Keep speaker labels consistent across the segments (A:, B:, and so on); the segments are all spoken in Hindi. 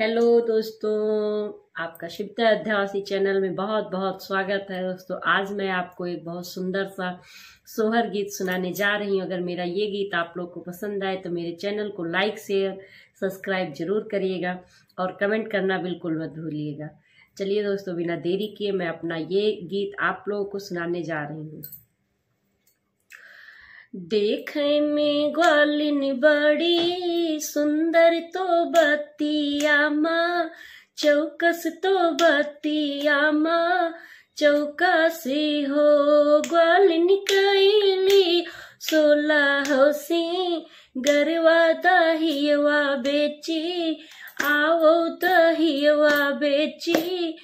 A: हेलो दोस्तों आपका शिवता अध्यासी चैनल में बहुत बहुत स्वागत है दोस्तों आज मैं आपको एक बहुत सुंदर सा सोहर गीत सुनाने जा रही हूँ अगर मेरा ये गीत आप लोग को पसंद आए तो मेरे चैनल को लाइक शेयर सब्सक्राइब जरूर करिएगा और कमेंट करना बिल्कुल मत भूलिएगा चलिए दोस्तों बिना देरी किए मैं अपना ये गीत आप लोगों को सुनाने जा रही हूँ देख में ग्वालिन बड़ी सुंदर तो बतिया माँ चौकस तो बतिया माँ चौकसी हो ग्वालिन कैली हो होसी गरवा दहियवा बेची आओ दहियवा बेची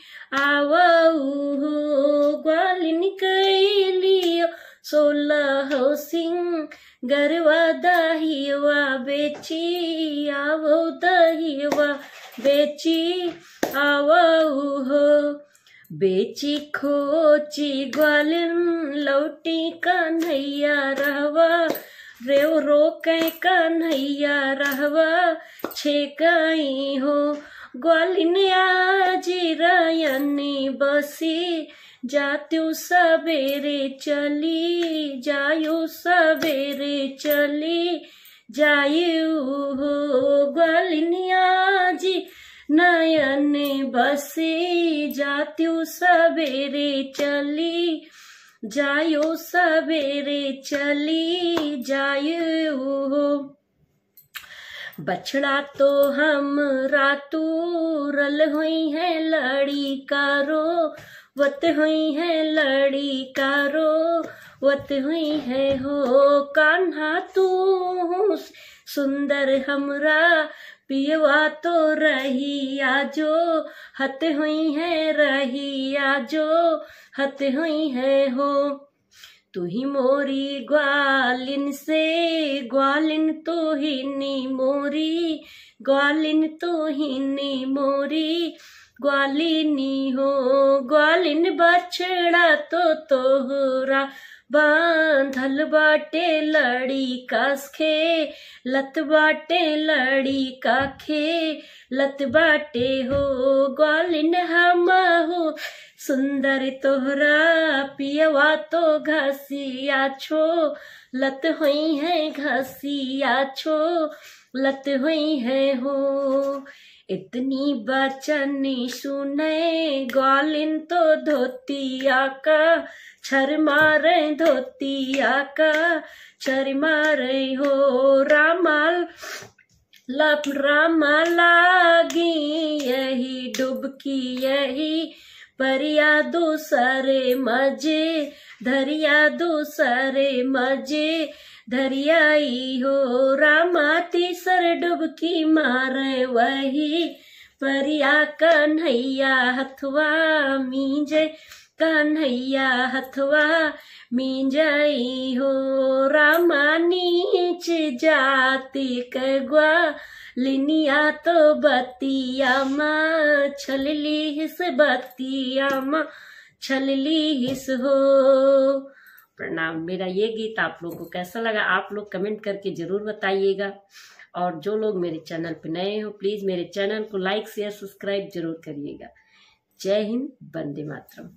A: आओ हो गरवा हुआ बेची आवो हुआ बेची आव हो बेची खोची ग्वालिन लौटी का नैया रहवा रेव रोके नैया रहवा छेकाई हो ग्वालिनिया जिरायनी बसी जातु सवेरे चली जायो सवेरे चली जायू हो ग्वालिनिया जी नयन बसी जातु सवेरे चली जायो सवेरे चली जायो बछड़ा तो हम रातूरल हुई है लड़ी कारो वत हुई है लड़ी कारो वत हुई है हो कान्हा तू सुंदर हमरा पियवा तो रही आजो हत हुई है रही आजो हत हुई है हो तू ही मोरी ग्वालिन से ग्वालिन तो ही नी मोरी ग्वालिन तो ही नी मोरी ग्वालिनी हो ग्वालिन बछड़ा तो तोहरा बांधल बाटे लड़ी कसखे खे लत बाटे लड़ी का खे लत बाटे हो ग्वालिन हम सुंदरी तोहरा पियवा तो घसिया छो लत हुई है घसिया छो लत हुई है हो इतनी बचनी सुने ग्वालिन तो धोतिया का छर मारे धोतिया का छर मारे हो रामाल लप रामा लागी यही डुबकी यही परिया यादो सारे मजे धरिया दो सारे मजे धरियाई हो रामा तीसर डुबकी मारे वही परिया कन्हैया हथवा मींज कन्हैया हथवा मींजई हो रामा नीच जाति कगवा लिनिया तो बतिया माँ छलली हिस बतिया माँ छलली हिस हो प्रणाम मेरा ये गीत आप लोग को कैसा लगा आप लोग कमेंट करके ज़रूर बताइएगा और जो लोग मेरे चैनल पर नए हो प्लीज़ मेरे चैनल को लाइक शेयर सब्सक्राइब जरूर करिएगा जय हिंद बंदे मातरम